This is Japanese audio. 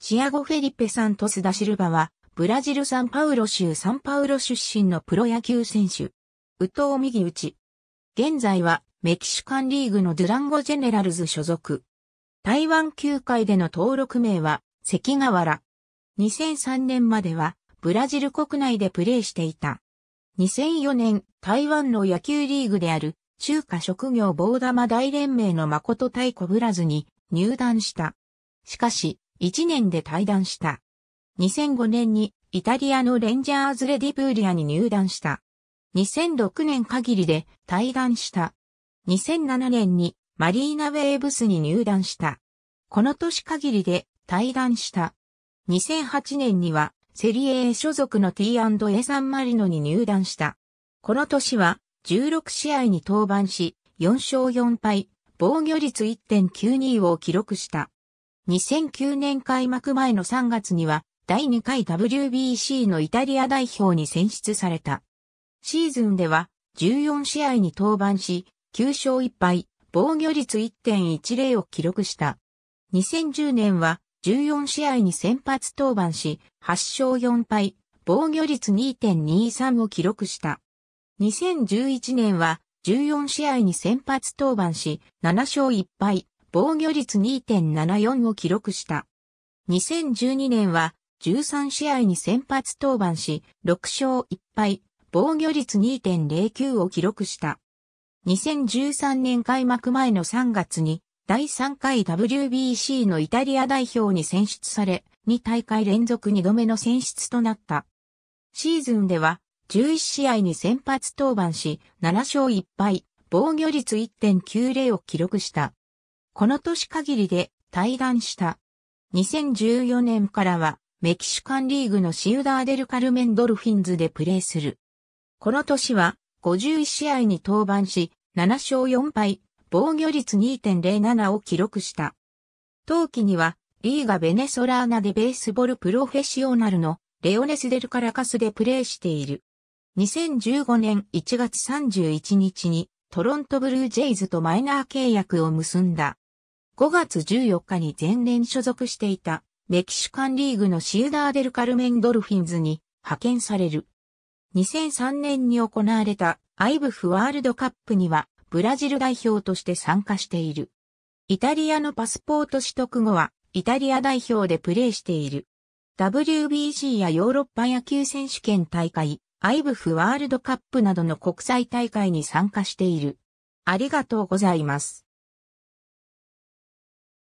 チアゴ・フェリペ・サントス・ダ・シルバは、ブラジル・サンパウロ州サンパウロ出身のプロ野球選手。ウトウ右ウチ。現在は、メキシカンリーグのドゥランゴ・ジェネラルズ所属。台湾球界での登録名は、関ヶ原。2003年までは、ブラジル国内でプレーしていた。2004年、台湾の野球リーグである、中華職業棒玉大連盟の誠太鼓ブラズに入団した。しかし、1年で退団した。2005年にイタリアのレンジャーズレディプーリアに入団した。2006年限りで退団した。2007年にマリーナウェーブスに入団した。この年限りで退団した。2008年にはセリエ A 所属の T&A サンマリノに入団した。この年は16試合に登板し、4勝4敗、防御率1.92を記録した。2009年開幕前の3月には、第2回 WBC のイタリア代表に選出された。シーズンでは、14試合に登板し、9勝1敗、防御率1.10を記録した。2010年は、14試合に先発登板し、8勝4敗、防御率2.23を記録した。2011年は14試合に先発登板し、7勝1敗、防御率2.74を記録した。2012年は13試合に先発登板し、6勝1敗、防御率2.09を記録した。2013年開幕前の3月に第3回 WBC のイタリア代表に選出され、2大会連続2度目の選出となった。シーズンでは11試合に先発登板し、7勝1敗、防御率1.90を記録した。この年限りで退団した。2014年からはメキシカンリーグのシウダーデルカルメンドルフィンズでプレーする。この年は51試合に登板し、7勝4敗、防御率2.07を記録した。当期にはリーガベネソラーナでベースボールプロフェッショナルのレオネスデルカラカスでプレーしている。2015年1月31日にトロントブルージェイズとマイナー契約を結んだ。5月14日に前年所属していたメキシカンリーグのシウダーデルカルメンドルフィンズに派遣される。2003年に行われたアイブフワールドカップにはブラジル代表として参加している。イタリアのパスポート取得後はイタリア代表でプレーしている。WBC やヨーロッパ野球選手権大会、アイブフワールドカップなどの国際大会に参加している。ありがとうございます。